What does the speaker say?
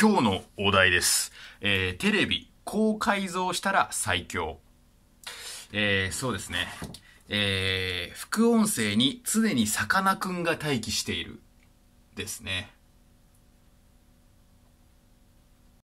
今日のお題です。えー、テレビ、高改造したら最強。えー、そうですね。えー、副音声に常にさかなクンが待機している。ですね。